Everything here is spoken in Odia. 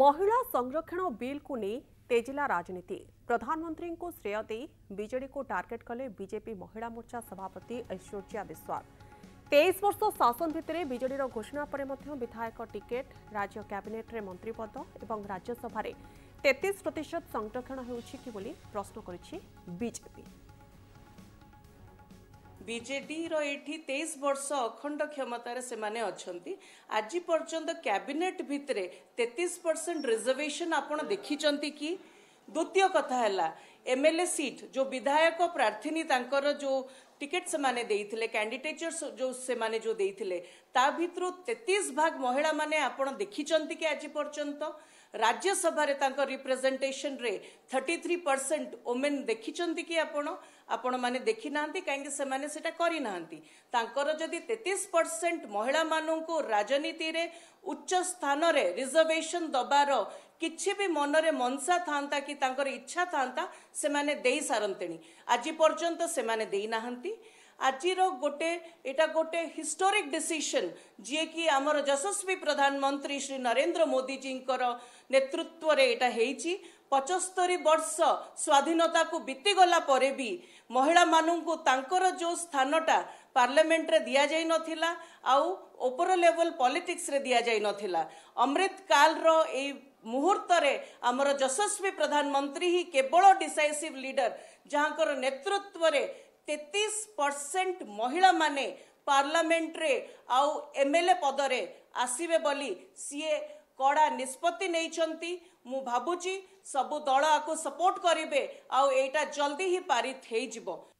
ମହିଳା ସଂରକ୍ଷଣ ବିଲ୍କୁ ନେଇ ତେଜିଲା ରାଜନୀତି ପ୍ରଧାନମନ୍ତ୍ରୀଙ୍କୁ ଶ୍ରେୟ ଦେଇ ବିଜେଡିକୁ ଟାର୍ଗେଟ୍ କଲେ ବିଜେପି ମହିଳା ମୋର୍ଚ୍ଚା ସଭାପତି ଐଶ୍ୱର୍ଯ୍ୟା ବିଶ୍ୱାଳ ତେଇଶ ବର୍ଷ ଶାସନ ଭିତରେ ବିଜେଡିର ଘୋଷଣା ପରେ ମଧ୍ୟ ବିଧାୟକ ଟିକେଟ୍ ରାଜ୍ୟ କ୍ୟାବିନେଟ୍ରେ ମନ୍ତ୍ରୀପଦ ଏବଂ ରାଜ୍ୟସଭାରେ ତେତିଶ ପ୍ରତିଶତ ସଂରକ୍ଷଣ ହେଉଛି କି ବୋଲି ପ୍ରଶ୍ନ କରିଛି ବିଜେପି ବିଜେଡ଼ିର ଏଠି ତେଇଶ ବର୍ଷ ଅଖଣ୍ଡ କ୍ଷମତାରେ ସେମାନେ ଅଛନ୍ତି ଆଜି ପର୍ଯ୍ୟନ୍ତ କ୍ୟାବିନେଟ୍ ଭିତରେ ତେତିଶ ପରସେଣ୍ଟ ରିଜର୍ଭେସନ୍ ଆପଣ ଦେଖିଛନ୍ତି କି ଦ୍ୱିତୀୟ କଥା ହେଲା ଏମ୍ଏଲ୍ଏ ସିଟ୍ ଯେଉଁ ବିଧାୟକ ପ୍ରାର୍ଥିନୀ ତାଙ୍କର ଯେଉଁ ଟିକେଟ୍ ସେମାନେ ଦେଇଥିଲେ କ୍ୟାଣ୍ଡିଡେଚର୍ ଯେଉଁ ସେମାନେ ଯେଉଁ ଦେଇଥିଲେ ତା ଭିତରୁ ତେତିଶ ଭାଗ ମହିଳାମାନେ ଆପଣ ଦେଖିଛନ୍ତି କି ଆଜି ପର୍ଯ୍ୟନ୍ତ ରାଜ୍ୟସଭାରେ ତାଙ୍କ ରିପ୍ରେଜେଣ୍ଟେସନରେ ଥର୍ଟି ଥ୍ରୀ ପରସେଣ୍ଟ ଓମେନ୍ ଦେଖିଛନ୍ତି କି ଆପଣ ଆପଣମାନେ ଦେଖିନାହାନ୍ତି କାହିଁକି ସେମାନେ ସେଇଟା କରିନାହାନ୍ତି ତାଙ୍କର ଯଦି ତେତିଶ ପରସେଣ୍ଟ ମହିଳାମାନଙ୍କୁ ରାଜନୀତିରେ ଉଚ୍ଚ ସ୍ଥାନରେ ରିଜର୍ଭେସନ୍ ଦେବାର କିଛି ବି ମନରେ ମନସା ଥାଆନ୍ତା କି ତାଙ୍କର ଇଚ୍ଛା ଥାଆନ୍ତା ସେମାନେ ଦେଇସାରନ୍ତେଣି ଆଜି ପର୍ଯ୍ୟନ୍ତ ସେମାନେ ଦେଇନାହାନ୍ତି ଆଜିର ଗୋଟେ ଏଇଟା ଗୋଟେ ହିଷ୍ଟୋରିକ ଡିସିସନ୍ ଯିଏକି ଆମର ଯଶସ୍ୱୀ ପ୍ରଧାନମନ୍ତ୍ରୀ ଶ୍ରୀ ନରେନ୍ଦ୍ର ମୋଦିଜୀଙ୍କର ନେତୃତ୍ୱରେ ଏଇଟା ହେଇଛି ପଚସ୍ତରୀ ବର୍ଷ ସ୍ୱାଧୀନତାକୁ ବିତିଗଲା ପରେ ବି ମହିଳାମାନଙ୍କୁ ତାଙ୍କର ଯେଉଁ ସ୍ଥାନଟା ପାର୍ଲାମେଣ୍ଟରେ ଦିଆଯାଇନଥିଲା ଆଉ ଉପର ଲେଭେଲ ପଲିଟିକ୍ସରେ ଦିଆଯାଇନଥିଲା ଅମୃତ କାଲର ଏଇ ମୁହୂର୍ତ୍ତରେ ଆମର ଯଶସ୍ୱୀ ପ୍ରଧାନମନ୍ତ୍ରୀ ହିଁ କେବଳ ଡିସାଇସିଭ୍ ଲିଡର ଯାହାଙ୍କର ନେତୃତ୍ୱରେ তেতিশ পরসেন্ট মহিলা মানে পার্লামেন্টরে আউ এমএলএ পদরে আসবে বলি সিএ কড়া নিষ্পতি নেই মু ভাবুছি সবু দল আকু সপোর্ট করিবে আউ এইটা জলদি হি পারিত হয়ে